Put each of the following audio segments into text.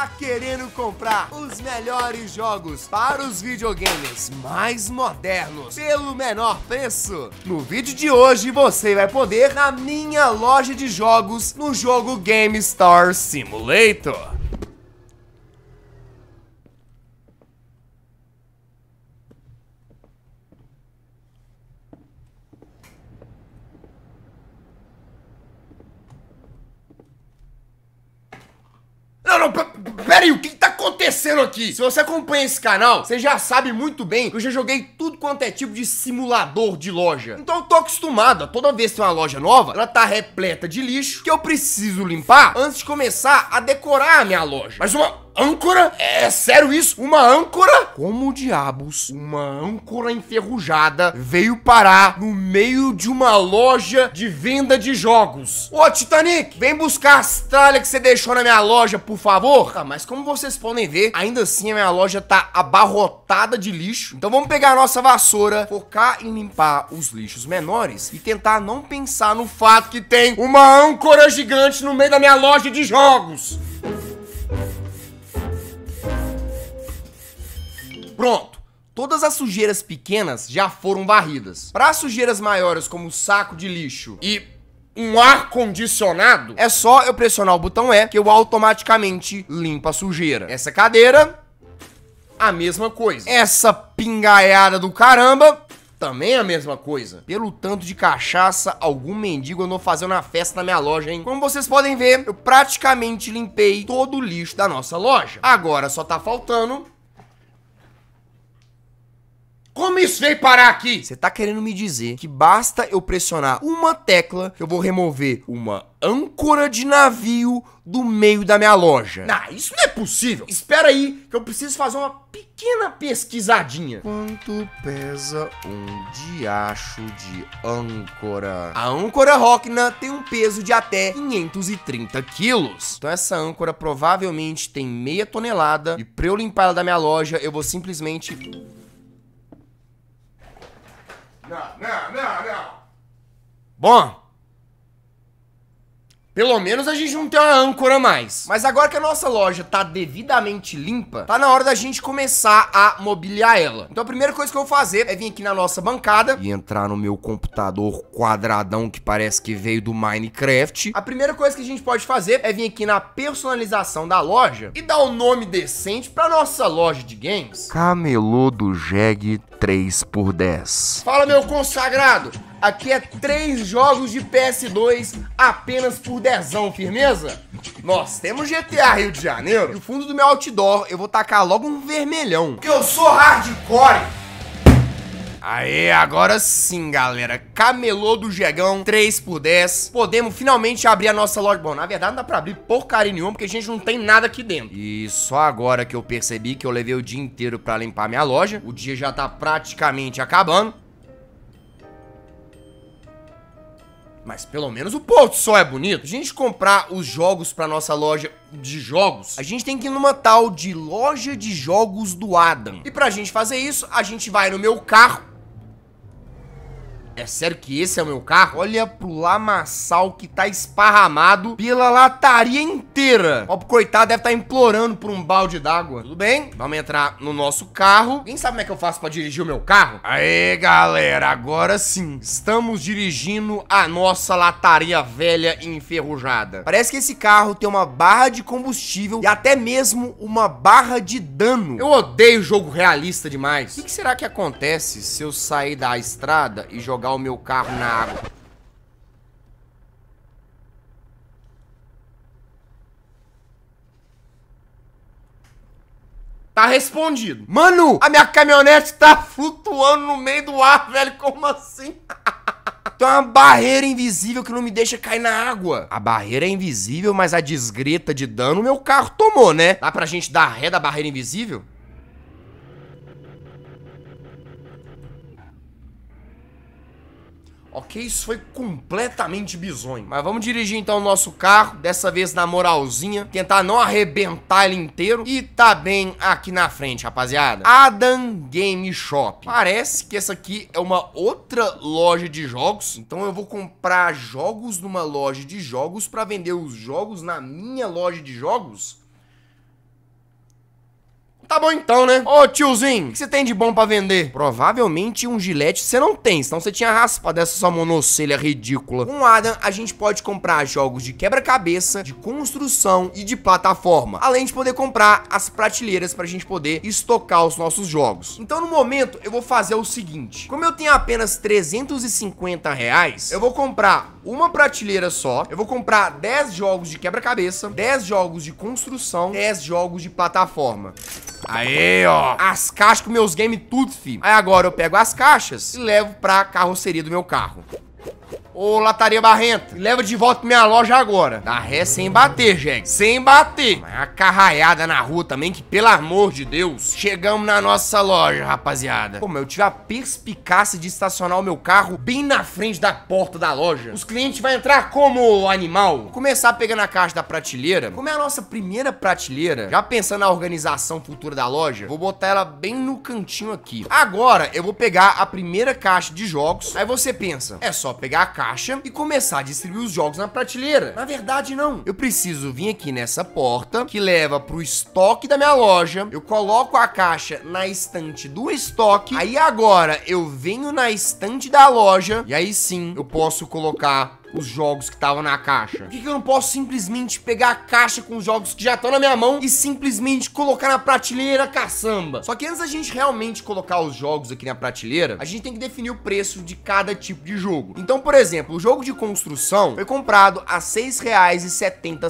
Tá querendo comprar os melhores jogos para os videogames mais modernos pelo menor preço? No vídeo de hoje você vai poder na minha loja de jogos no jogo Game Star Simulator. acontecendo aqui? Se você acompanha esse canal, você já sabe muito bem que eu já joguei tudo quanto é tipo de simulador de loja. Então eu tô acostumado, toda vez que tem uma loja nova, ela tá repleta de lixo que eu preciso limpar antes de começar a decorar a minha loja. Mas uma âncora? É, sério isso? Uma âncora? Como diabos uma âncora enferrujada veio parar no meio de uma loja de venda de jogos? Ô, Titanic, vem buscar as tralhas que você deixou na minha loja, por favor. Ah, mas como vocês podem ver, ainda assim a minha loja tá abarrotada de lixo. Então vamos pegar a nossa vassoura, focar em limpar os lixos menores e tentar não pensar no fato que tem uma âncora gigante no meio da minha loja de jogos. Pronto! Todas as sujeiras pequenas já foram varridas. Para sujeiras maiores, como saco de lixo e um ar condicionado, é só eu pressionar o botão E que eu automaticamente limpa a sujeira. Essa cadeira, a mesma coisa. Essa pingaiada do caramba, também a mesma coisa. Pelo tanto de cachaça, algum mendigo andou fazendo uma festa na minha loja, hein? Como vocês podem ver, eu praticamente limpei todo o lixo da nossa loja. Agora só tá faltando como isso veio parar aqui? Você tá querendo me dizer que basta eu pressionar uma tecla que eu vou remover uma âncora de navio do meio da minha loja? Não, isso não é possível. Espera aí que eu preciso fazer uma pequena pesquisadinha. Quanto pesa um diacho de âncora? A âncora Rockna tem um peso de até 530 quilos. Então essa âncora provavelmente tem meia tonelada e pra eu limpar ela da minha loja eu vou simplesmente não, não, não, não. Bom, pelo menos a gente não tem uma âncora mais. Mas agora que a nossa loja tá devidamente limpa, tá na hora da gente começar a mobiliar ela. Então a primeira coisa que eu vou fazer é vir aqui na nossa bancada e entrar no meu computador quadradão que parece que veio do Minecraft. A primeira coisa que a gente pode fazer é vir aqui na personalização da loja e dar um nome decente pra nossa loja de games. Camelô do Jeg 3 por 10. Fala meu consagrado! Aqui é três jogos de PS2 apenas por dezão, firmeza? Nós temos GTA Rio de Janeiro. No fundo do meu outdoor, eu vou tacar logo um vermelhão. Porque eu sou hardcore. Aê, agora sim, galera. Camelô do Jegão, 3 por 10. Podemos finalmente abrir a nossa loja. Bom, na verdade não dá pra abrir porcaria nenhuma, porque a gente não tem nada aqui dentro. E só agora que eu percebi que eu levei o dia inteiro pra limpar minha loja. O dia já tá praticamente acabando. Mas pelo menos o pôr do sol é bonito. A gente comprar os jogos pra nossa loja de jogos, a gente tem que ir numa tal de loja de jogos do Adam. E pra gente fazer isso, a gente vai no meu carro é sério que esse é o meu carro? Olha pro lamaçal que tá esparramado pela lataria inteira. Ó, pro coitado deve estar tá implorando por um balde d'água. Tudo bem, vamos entrar no nosso carro. Quem sabe como é que eu faço pra dirigir o meu carro? Aê, galera, agora sim. Estamos dirigindo a nossa lataria velha e enferrujada. Parece que esse carro tem uma barra de combustível e até mesmo uma barra de dano. Eu odeio jogo realista demais. O que será que acontece se eu sair da estrada e jogar jogar o meu carro na água. Tá respondido. Mano, a minha caminhonete tá flutuando no meio do ar, velho. Como assim? Tem uma barreira invisível que não me deixa cair na água. A barreira é invisível, mas a desgreta de dano meu carro tomou, né? Dá pra gente dar ré da barreira invisível? Ok, isso foi completamente bizonho. Mas vamos dirigir então o nosso carro, dessa vez na moralzinha, tentar não arrebentar ele inteiro. E tá bem aqui na frente, rapaziada. Adam Game Shop. Parece que essa aqui é uma outra loja de jogos. Então eu vou comprar jogos numa loja de jogos para vender os jogos na minha loja de jogos. Tá bom então, né? Ô tiozinho, o que você tem de bom para vender? Provavelmente um gilete você não tem, senão você tinha raspa dessa sua monocelha ridícula. Com Adam, a gente pode comprar jogos de quebra-cabeça, de construção e de plataforma. Além de poder comprar as prateleiras pra gente poder estocar os nossos jogos. Então no momento eu vou fazer o seguinte. Como eu tenho apenas 350 reais, eu vou comprar uma prateleira só. Eu vou comprar 10 jogos de quebra-cabeça, 10 jogos de construção, 10 jogos de plataforma. Aí, ó. As caixas com meus games tudo, fi. Aí agora eu pego as caixas e levo pra carroceria do meu carro ô lataria barrenta, leva de volta pra minha loja agora. Dá ré sem bater, gente. Sem bater. Mas uma carraiada na rua também, que pelo amor de Deus. Chegamos na nossa loja, rapaziada. Como eu tive a perspicácia de estacionar o meu carro bem na frente da porta da loja. Os clientes vão entrar como animal. Vou começar pegando a caixa da prateleira. Como é a nossa primeira prateleira, já pensando na organização futura da loja, vou botar ela bem no cantinho aqui. Agora eu vou pegar a primeira caixa de jogos. Aí você pensa, é só pegar a caixa caixa e começar a distribuir os jogos na prateleira. Na verdade, não. Eu preciso vir aqui nessa porta que leva pro estoque da minha loja. Eu coloco a caixa na estante do estoque. Aí agora eu venho na estante da loja e aí sim eu posso colocar os jogos que estavam na caixa? Por que, que, eu não posso simplesmente pegar a caixa com os jogos que já estão na minha mão e simplesmente colocar na prateleira caçamba? Só que antes da gente realmente colocar os jogos aqui na prateleira, a gente tem que definir o preço de cada tipo de jogo. Então, por exemplo, o jogo de construção foi comprado a R$ 6,70.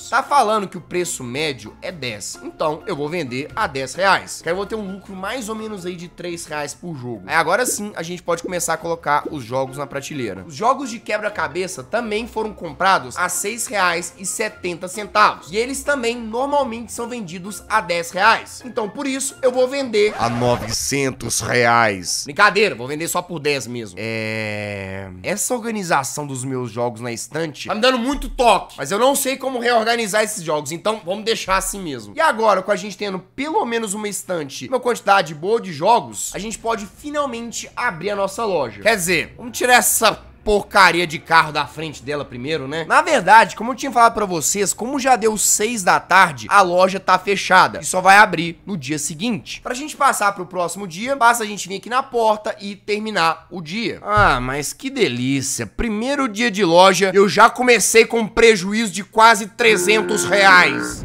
Tá falando que o preço médio é 10. Então, eu vou vender a 10 reais. Que aí eu vou ter um lucro mais ou menos aí de 3 reais por jogo. Aí agora sim, a gente pode começar a colocar os jogos na prateleira. Os jogos de quebra-cabeça cabeça também foram comprados a R$ 6,70. E eles também normalmente são vendidos a R$ 10 reais. Então por isso eu vou vender a R$ 900 reais. Brincadeira, vou vender só por 10 mesmo. É... Essa organização dos meus jogos na estante tá me dando muito toque, mas eu não sei como reorganizar esses jogos, então vamos deixar assim mesmo. E agora, com a gente tendo pelo menos uma estante, uma quantidade boa de jogos, a gente pode finalmente abrir a nossa loja. Quer dizer, vamos tirar essa porcaria de carro da frente dela primeiro, né? Na verdade, como eu tinha falado pra vocês, como já deu 6 da tarde, a loja tá fechada e só vai abrir no dia seguinte. Pra gente passar pro próximo dia, basta a gente vir aqui na porta e terminar o dia. Ah, mas que delícia. Primeiro dia de loja, eu já comecei com um prejuízo de quase 300 reais.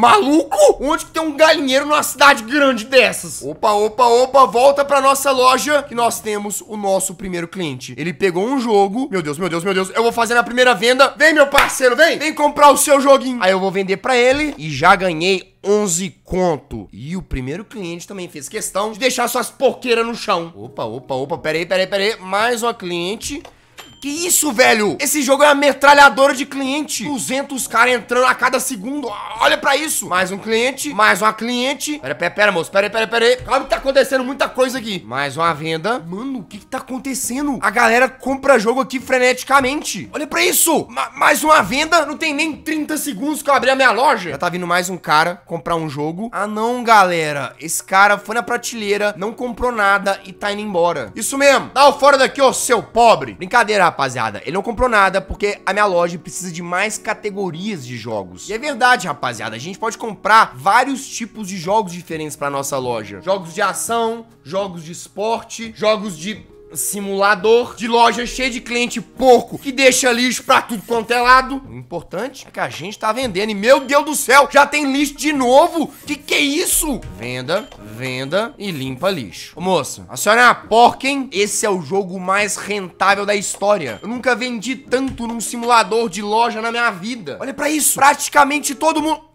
Maluco? Onde que tem um galinheiro numa cidade grande dessas? Opa, opa, opa, volta pra nossa loja que nós temos o nosso primeiro cliente. Ele pegou um jogo. Meu Deus, meu Deus, meu Deus. Eu vou fazer na primeira venda. Vem, meu parceiro, vem. Vem comprar o seu joguinho. Aí eu vou vender pra ele e já ganhei 11 conto. E o primeiro cliente também fez questão de deixar suas porqueiras no chão. Opa, opa, opa, peraí, peraí, peraí. Mais uma cliente. Que isso, velho? Esse jogo é uma metralhadora de cliente. 200 caras entrando a cada segundo. Olha pra isso. Mais um cliente, mais uma cliente. Pera, pera, pera, moço. Pera, pera, pera. Calma que tá acontecendo muita coisa aqui. Mais uma venda. Mano, o que que tá acontecendo? A galera compra jogo aqui freneticamente. Olha pra isso. Ma mais uma venda. Não tem nem 30 segundos que eu abri a minha loja. Já tá vindo mais um cara comprar um jogo. Ah, não, galera. Esse cara foi na prateleira, não comprou nada e tá indo embora. Isso mesmo. Dá o fora daqui, ô seu pobre. Brincadeira, rapaziada, ele não comprou nada porque a minha loja precisa de mais categorias de jogos. E é verdade, rapaziada, a gente pode comprar vários tipos de jogos diferentes pra nossa loja. Jogos de ação, jogos de esporte, jogos de simulador de loja cheia de cliente porco que deixa lixo pra tudo quanto é lado. O importante é que a gente tá vendendo. E meu Deus do céu, já tem lixo de novo? Que que é isso? Venda, venda e limpa lixo. Ô, moça, a senhora é uma porca, hein? Esse é o jogo mais rentável da história. Eu nunca vendi tanto num simulador de loja na minha vida. Olha para isso. Praticamente todo mundo.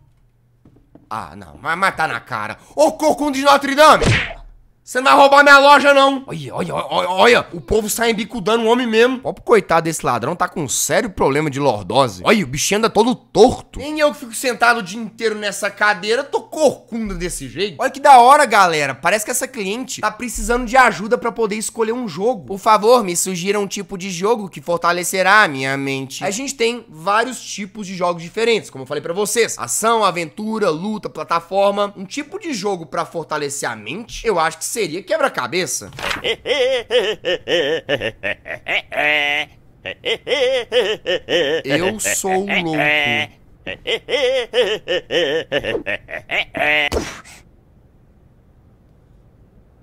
Ah, não, mas tá na cara. Ô, Cocum de Notre Dame! Você não vai roubar minha loja, não. Olha, olha, olha, olha. O povo sai dando o homem mesmo. Ó, pro coitado desse ladrão, tá com um sério problema de lordose. Olha, o bichinho anda todo torto. Nem eu que fico sentado o dia inteiro nessa cadeira, tô corcunda desse jeito. Olha que da hora, galera. Parece que essa cliente tá precisando de ajuda para poder escolher um jogo. Por favor, me sugira um tipo de jogo que fortalecerá a minha mente. A gente tem vários tipos de jogos diferentes, como eu falei para vocês. Ação, aventura, luta, plataforma. Um tipo de jogo para fortalecer a mente, eu acho que seria quebra-cabeça. Eu sou um louco.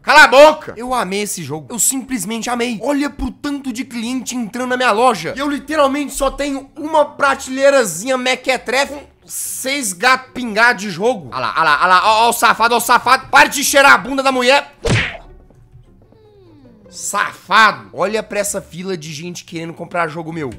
Cala a boca! Eu amei esse jogo. Eu simplesmente amei. Olha pro tanto de cliente entrando na minha loja. E eu literalmente só tenho uma prateleirazinha mequetrefe seis gapingá de jogo. Olha lá, olha lá, olha lá. olha o safado, olha o safado. Para de cheirar a bunda da mulher. Safado. Olha pra essa fila de gente querendo comprar jogo meu.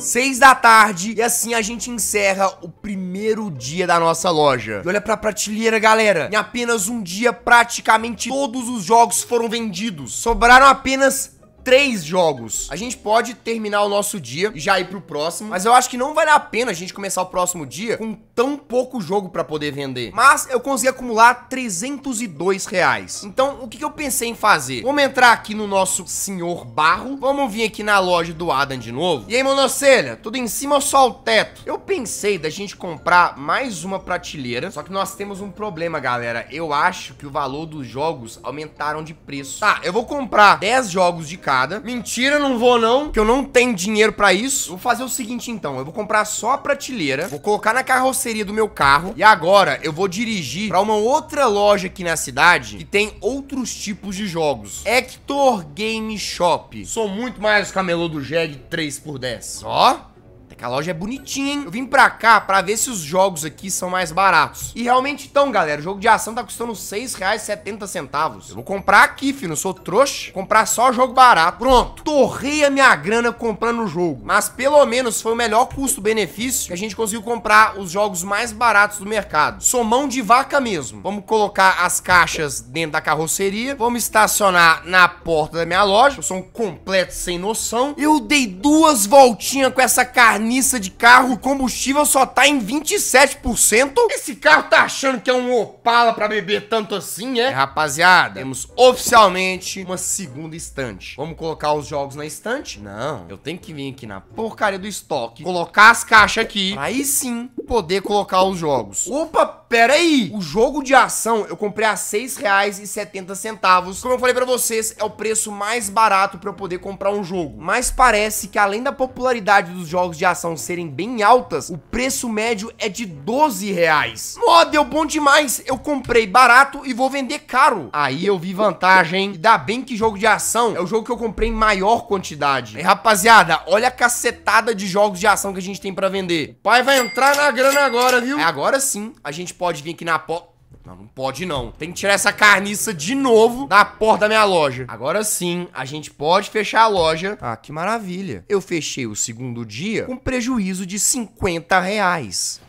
Seis da tarde e assim a gente encerra o primeiro dia da nossa loja. E olha pra prateleira, galera. Em apenas um dia, praticamente todos os jogos foram vendidos. Sobraram apenas três jogos. A gente pode terminar o nosso dia e já ir pro próximo, mas eu acho que não vale a pena a gente começar o próximo dia com tão pouco jogo pra poder vender. Mas eu consegui acumular 302 reais. Então, o que, que eu pensei em fazer? Vamos entrar aqui no nosso senhor barro, vamos vir aqui na loja do Adam de novo. E aí, monocelha, tudo em cima ou só o teto? Eu pensei da gente comprar mais uma prateleira, só que nós temos um problema, galera. Eu acho que o valor dos jogos aumentaram de preço. Tá, eu vou comprar 10 jogos de cada escada. Mentira, não vou não, que eu não tenho dinheiro pra isso. Vou fazer o seguinte então, eu vou comprar só a prateleira, vou colocar na carroceria do meu carro e agora eu vou dirigir pra uma outra loja aqui na cidade que tem outros tipos de jogos. Hector Game Shop. Sou muito mais camelô do Jag 3x10. Ó... Até que a loja é bonitinha, hein? Eu vim pra cá pra ver se os jogos aqui são mais baratos. E realmente estão, galera. O jogo de ação tá custando R$6,70. Eu vou comprar aqui, filho. Não sou trouxa. Vou comprar só jogo barato. Pronto. Torrei a minha grana comprando o jogo. Mas pelo menos foi o melhor custo-benefício que a gente conseguiu comprar os jogos mais baratos do mercado. Somão de vaca mesmo. Vamos colocar as caixas dentro da carroceria. Vamos estacionar na porta da minha loja. Eu sou um completo sem noção. Eu dei duas voltinhas com essa carne Carniça de carro, combustível só tá em 27%. Esse carro tá achando que é um Opala pra beber tanto assim, é? é rapaziada, temos oficialmente uma segunda estante. Vamos colocar os jogos na estante? Não, eu tenho que vir aqui na porcaria do estoque, colocar as caixas aqui, aí sim poder colocar os jogos. Opa, pera aí. O jogo de ação eu comprei a R$ 6,70. Como eu falei pra vocês, é o preço mais barato pra eu poder comprar um jogo. Mas parece que além da popularidade dos jogos de ação serem bem altas, o preço médio é de 12 reais. deu é bom demais. Eu comprei barato e vou vender caro. Aí eu vi vantagem, E dá bem que jogo de ação é o jogo que eu comprei em maior quantidade. E, é, rapaziada, olha a cacetada de jogos de ação que a gente tem pra vender. O pai vai entrar na grana agora, viu? É, agora sim, a gente pode pode vir aqui na porta. Não, não pode não. Tem que tirar essa carniça de novo da porta da minha loja. Agora sim, a gente pode fechar a loja. Ah, que maravilha. Eu fechei o segundo dia com prejuízo de 50 reais.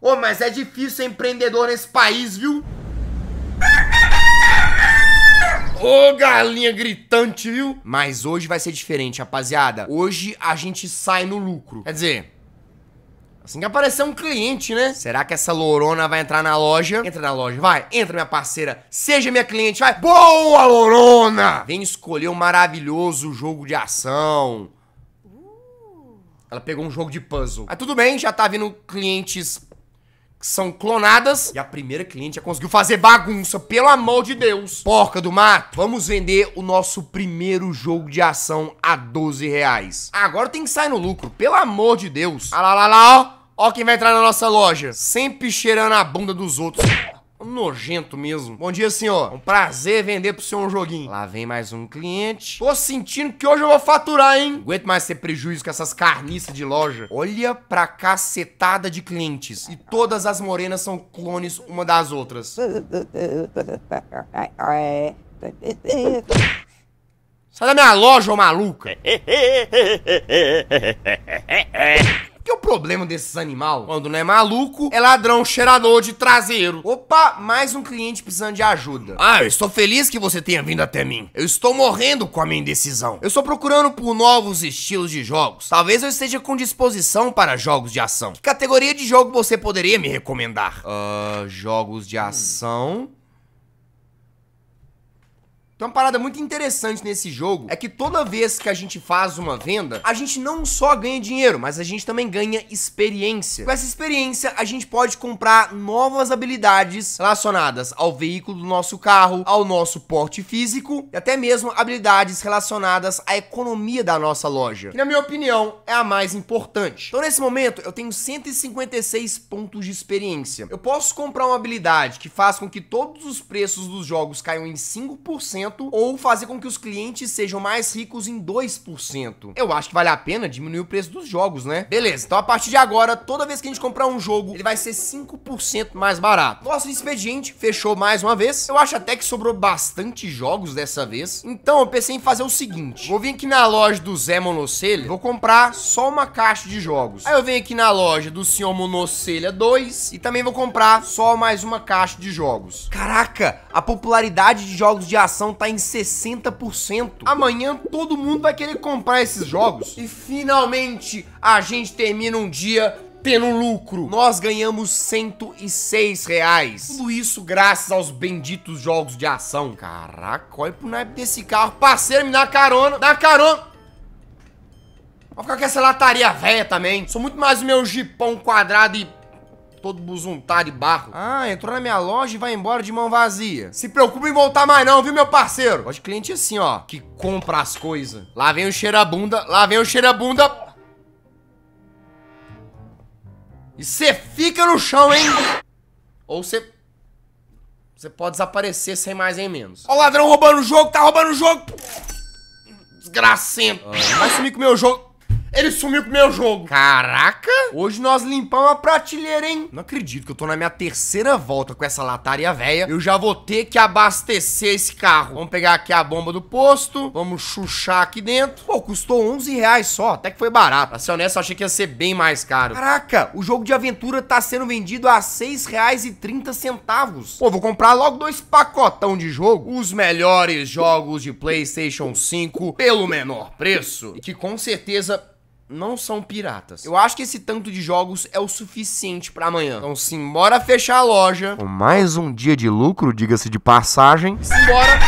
Ô, oh, mas é difícil ser empreendedor nesse país, viu? Ô oh, galinha gritante, viu? Mas hoje vai ser diferente, rapaziada. Hoje a gente sai no lucro. Quer dizer, Assim que aparecer um cliente, né? Será que essa lorona vai entrar na loja? Entra na loja, vai. Entra, minha parceira. Seja minha cliente, vai. Boa, lorona! Vem escolher um maravilhoso jogo de ação. Uh. Ela pegou um jogo de puzzle. Mas tudo bem, já tá vindo clientes são clonadas. E a primeira cliente já conseguiu fazer bagunça, pelo amor de Deus. Porca do mato, vamos vender o nosso primeiro jogo de ação a 12 reais. Agora tem que sair no lucro, pelo amor de Deus. Olha ah lá lá lá, ó. Ó quem vai entrar na nossa loja. Sempre cheirando a bunda dos outros nojento mesmo. Bom dia, senhor. É um prazer vender pro senhor um joguinho. Lá vem mais um cliente. Tô sentindo que hoje eu vou faturar, hein? aguento mais ser prejuízo com essas carniças de loja. Olha pra cacetada de clientes. E todas as morenas são clones uma das outras. Sai da minha loja, ô maluca! Porque o problema desses animal, quando não é maluco, é ladrão cheirador de traseiro. Opa, mais um cliente precisando de ajuda. Ah, eu estou feliz que você tenha vindo até mim. Eu estou morrendo com a minha indecisão. Eu estou procurando por novos estilos de jogos. Talvez eu esteja com disposição para jogos de ação. Que categoria de jogo você poderia me recomendar? Ah, uh, jogos de ação. Então, uma parada muito interessante nesse jogo é que toda vez que a gente faz uma venda, a gente não só ganha dinheiro, mas a gente também ganha experiência. Com essa experiência, a gente pode comprar novas habilidades relacionadas ao veículo do nosso carro, ao nosso porte físico e até mesmo habilidades relacionadas à economia da nossa loja, que na minha opinião é a mais importante. Então, nesse momento, eu tenho 156 pontos de experiência. Eu posso comprar uma habilidade que faz com que todos os preços dos jogos caiam em 5% 1% ou fazer com que os clientes sejam mais ricos em 2%. Eu acho que vale a pena diminuir o preço dos jogos, né? Beleza, então a partir de agora, toda vez que a gente comprar um jogo, ele vai ser 5% mais barato. Nosso expediente fechou mais uma vez. Eu acho até que sobrou bastante jogos dessa vez. Então eu pensei em fazer o seguinte. Vou vir aqui na loja do Zé Monocelha, vou comprar só uma caixa de jogos. Aí eu venho aqui na loja do Senhor Monocelha 2 e também vou comprar só mais uma caixa de jogos. Caraca, a popularidade de jogos de ação tá em 60%. Amanhã todo mundo vai querer comprar esses jogos. E finalmente a gente termina um dia tendo lucro. Nós ganhamos 106 reais. Tudo isso graças aos benditos jogos de ação. Caraca, olha pro naipe desse carro. Parceiro, me dá carona. Dá carona. Vou ficar com essa lataria velha também. Sou muito mais o meu jipão quadrado e todo buzuntado de barro. Ah, entrou na minha loja e vai embora de mão vazia. Se preocupa em voltar mais não, viu, meu parceiro? Hoje cliente assim, ó, que compra as coisas. Lá vem o cheirabunda, lá vem o cheirabunda... E você fica no chão, hein? Ou você... Você pode desaparecer sem mais nem menos. Ó o ladrão roubando o jogo, tá roubando o jogo! Desgracento! Ah, vai sumir com o meu jogo... Ele sumiu com o meu jogo. Caraca! Hoje nós limpamos a prateleira, hein? Não acredito que eu tô na minha terceira volta com essa lataria velha. Eu já vou ter que abastecer esse carro. Vamos pegar aqui a bomba do posto. Vamos chuchar aqui dentro. Pô, custou 11 reais só. Até que foi barato. Pra ser honesto, eu achei que ia ser bem mais caro. Caraca, o jogo de aventura tá sendo vendido a 6 reais e 30 centavos. Pô, vou comprar logo dois pacotão de jogo. Os melhores jogos de Playstation 5 pelo menor preço. E que com certeza não são piratas. Eu acho que esse tanto de jogos é o suficiente para amanhã. Então, simbora fechar a loja. Com mais um dia de lucro, diga-se de passagem. Simbora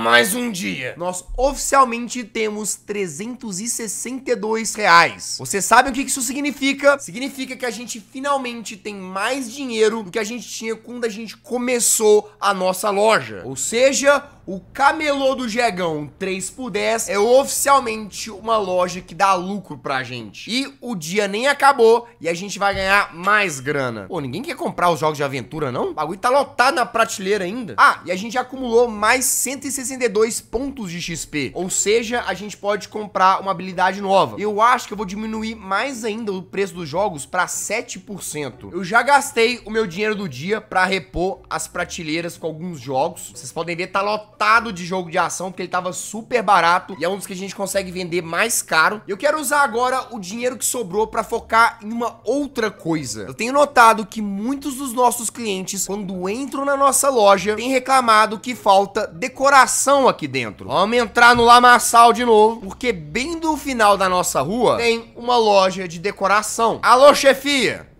mais um dia. Nós oficialmente temos 362 reais. Você sabe o que isso significa? Significa que a gente finalmente tem mais dinheiro do que a gente tinha quando a gente começou a nossa loja. Ou seja, o Camelô do Jegão 3 por 10 é oficialmente uma loja que dá lucro pra gente. E o dia nem acabou e a gente vai ganhar mais grana. Pô, ninguém quer comprar os jogos de aventura, não? O bagulho tá lotado na prateleira ainda. Ah, e a gente acumulou mais 162 pontos de XP. Ou seja, a gente pode comprar uma habilidade nova. Eu acho que eu vou diminuir mais ainda o preço dos jogos pra 7%. Eu já gastei o meu dinheiro do dia pra repor as prateleiras com alguns jogos. Vocês podem ver, tá lotado lotado de jogo de ação, porque ele tava super barato e é um dos que a gente consegue vender mais caro. Eu quero usar agora o dinheiro que sobrou para focar em uma outra coisa. Eu tenho notado que muitos dos nossos clientes, quando entram na nossa loja, têm reclamado que falta decoração aqui dentro. Vamos entrar no Lamaçal de novo, porque bem do final da nossa rua tem uma loja de decoração. Alô, chefia!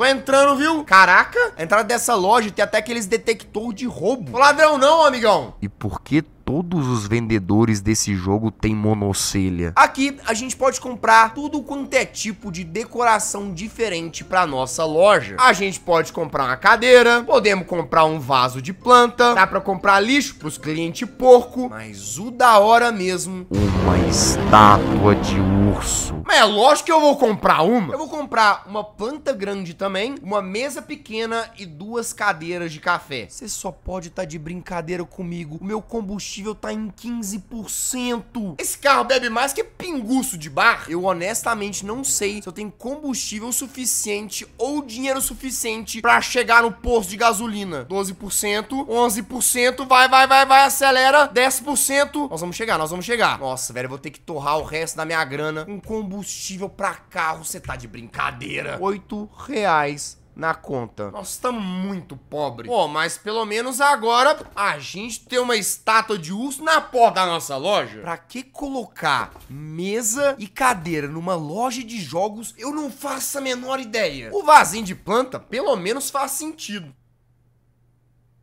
Tô entrando, viu? Caraca, a entrada dessa loja tem até aqueles detector de roubo. ladrão não, amigão. E por que todos os vendedores desse jogo têm monocelha. Aqui a gente pode comprar tudo quanto é tipo de decoração diferente para nossa loja. A gente pode comprar uma cadeira, podemos comprar um vaso de planta, dá para comprar lixo para os clientes porco, mas o da hora mesmo, uma estátua de urso. Mas é lógico que eu vou comprar uma. Eu vou comprar uma planta grande também, uma mesa pequena e duas cadeiras de café. Você só pode estar tá de brincadeira comigo. O meu combustível combustível tá em 15%. Esse carro bebe mais que pinguço de bar. Eu honestamente não sei se eu tenho combustível suficiente ou dinheiro suficiente pra chegar no posto de gasolina. 12%, 11%, vai, vai, vai, vai, acelera, 10%. Nós vamos chegar, nós vamos chegar. Nossa, velho, eu vou ter que torrar o resto da minha grana com combustível pra carro. Você tá de brincadeira. 8 reais na conta. Nós estamos tá muito pobres. Pô, mas pelo menos agora a gente tem uma estátua de urso na porta da nossa loja. Pra que colocar mesa e cadeira numa loja de jogos? Eu não faço a menor ideia. O vasinho de planta pelo menos faz sentido.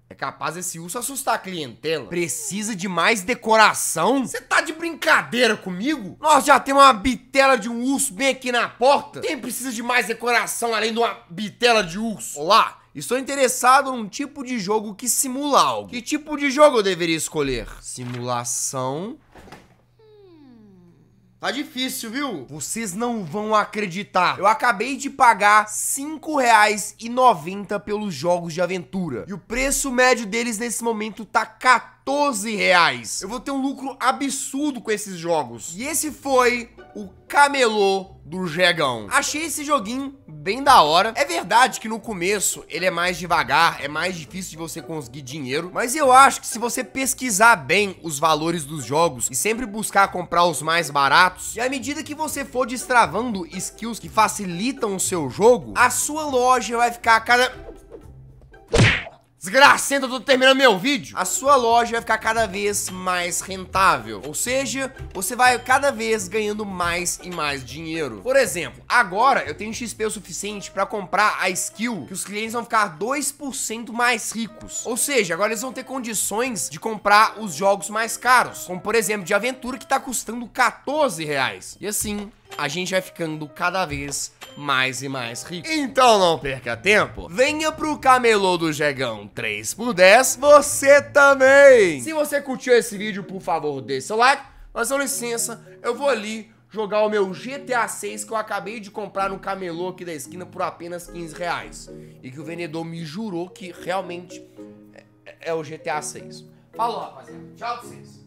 É capaz esse urso assustar a clientela. Precisa de mais decoração? Você tá de brincadeira comigo? Nós já temos uma bitela de um urso bem aqui na porta. Quem precisa de mais decoração além de uma bitela de urso? Olá, estou interessado num tipo de jogo que simula algo. Que tipo de jogo eu deveria escolher? Simulação Tá difícil, viu? Vocês não vão acreditar. Eu acabei de pagar R$ 5,90 pelos jogos de aventura. E o preço médio deles nesse momento tá 14. 14 reais. Eu vou ter um lucro absurdo com esses jogos. E esse foi o camelô do Jegão. Achei esse joguinho bem da hora. É verdade que no começo ele é mais devagar, é mais difícil de você conseguir dinheiro, mas eu acho que se você pesquisar bem os valores dos jogos e sempre buscar comprar os mais baratos, e à medida que você for destravando skills que facilitam o seu jogo, a sua loja vai ficar cada Desgracenta, eu tô terminando meu vídeo. A sua loja vai ficar cada vez mais rentável. Ou seja, você vai cada vez ganhando mais e mais dinheiro. Por exemplo, agora eu tenho XP o suficiente pra comprar a skill que os clientes vão ficar 2% mais ricos. Ou seja, agora eles vão ter condições de comprar os jogos mais caros. Como, por exemplo, de aventura que tá custando 14 reais. E assim, a gente vai ficando cada vez mais e mais rico. Então não perca tempo, venha pro Camelô do Jegão 3 por 10 você também! Se você curtiu esse vídeo, por favor, dê seu like, mas com licença, eu vou ali jogar o meu GTA 6 que eu acabei de comprar no camelô aqui da esquina por apenas 15 reais. E que o vendedor me jurou que realmente é, é o GTA 6. Falou, rapaziada. Tchau pra vocês.